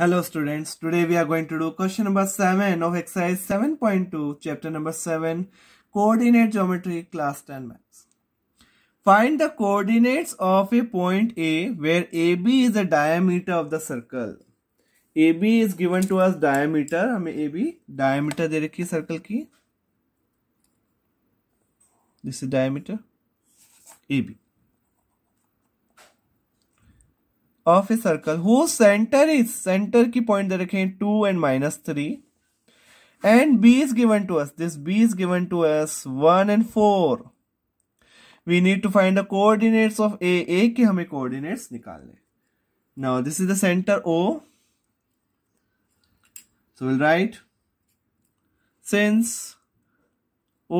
Hello students, today we are going to do question number 7 of exercise 7.2, chapter number 7, Coordinate Geometry, class 10 maths. Find the coordinates of a point A where AB is the diameter of the circle. AB is given to us diameter, हमें AB diameter दे रखी circle की. This is diameter, AB. Of a circle who centre is centre की point दे रखे two and minus three and B is given to us this B is given to us one and four we need to find the coordinates of A A के हमें coordinates निकालने now this is the centre O will write since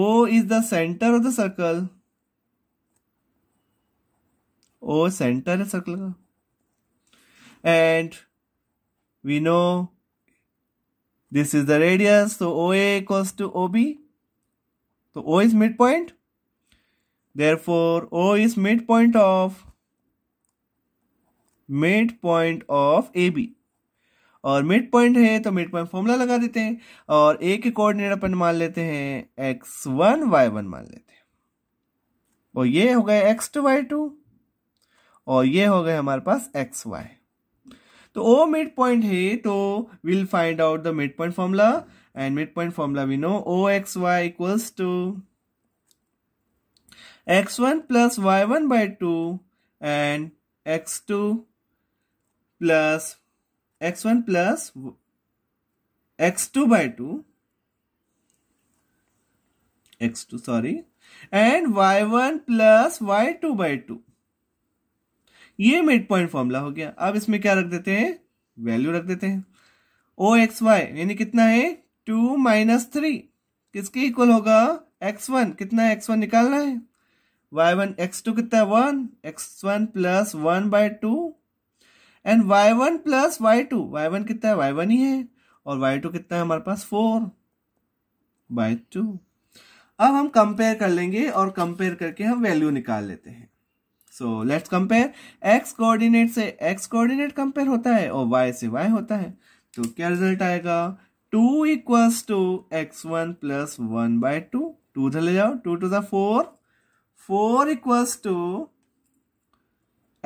O is the centre of the circle O centre center circle का and we know this is the radius so OA equals to OB so O is midpoint therefore O is midpoint of midpoint of AB और midpoint है तो mid midpoint formula लगा देते हैं और ए के coordinate अपन मान लेते हैं एक्स वन वाई वन मान लेते हैं और ये हो गए एक्स टू वाई टू और ये हो गए हमारे पास एक्स वाई तो ओ मिड पॉइंट है तो will find out the midpoint formula and midpoint formula we know O x y equals to x one plus y one by two and x two plus x one plus x two by two x2 sorry and y1 plus y2 by 2 ये mid midpoint formula हो गया अब इसमें क्या रख देते हैं value रख देते हैं ओ एक्स वाई यानी कितना है टू माइनस थ्री किसके इक्वल होगा एक्स वन कितना एक्स वन निकालना है वाई वन एक्स टू कितना one x one plus one by two and y one plus y two y one कितना है वाई वन ही है और वाई टू कितना है हमारे पास फोर बाय टू अब हम कंपेयर कर लेंगे और कंपेयर करके हम वैल्यू निकाल लेते हैं so let's compare x coordinate से एक्स कोऑर्डिनेट कंपेयर होता है और वाई से वाई होता है तो क्या रिजल्ट आएगा two equals to x one plus one by two two उधर ले जाओ टू टू दोर four four equals to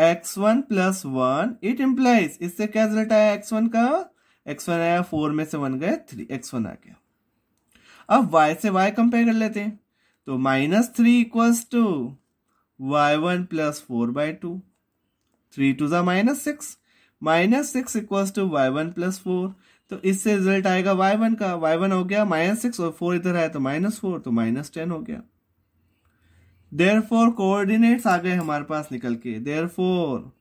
x one plus one it implies इससे क्या रिजल्ट आया एक्स वन का एक्स वन आया फोर में से वन गए थ्री एक्स वन आ गया अब वाई से वाई कंपेयर कर लेते हैं तो minus three equals to y one plus four by two three two ज़ा minus six minus six equals to y one plus four तो इससे रिजल्ट आएगा वाई वन का वाई वन हो गया माइनस सिक्स और फोर इधर आया तो माइनस फोर तो माइनस टेन हो गया देर फोर कोऑर्डिनेट्स आ गए हमारे पास निकल के देर फोर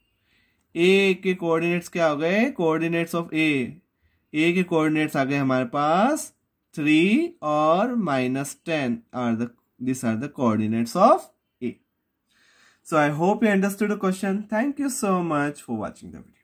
ए के कोऑर्डिनेट्स क्या हो गए कोऑर्डिनेट्स ऑफ ए ए के कोऑर्डिनेट्स आ गए हमारे पास थ्री और minus ten are the this are the coordinates of So I hope you understood the question. Thank you so much for watching the video.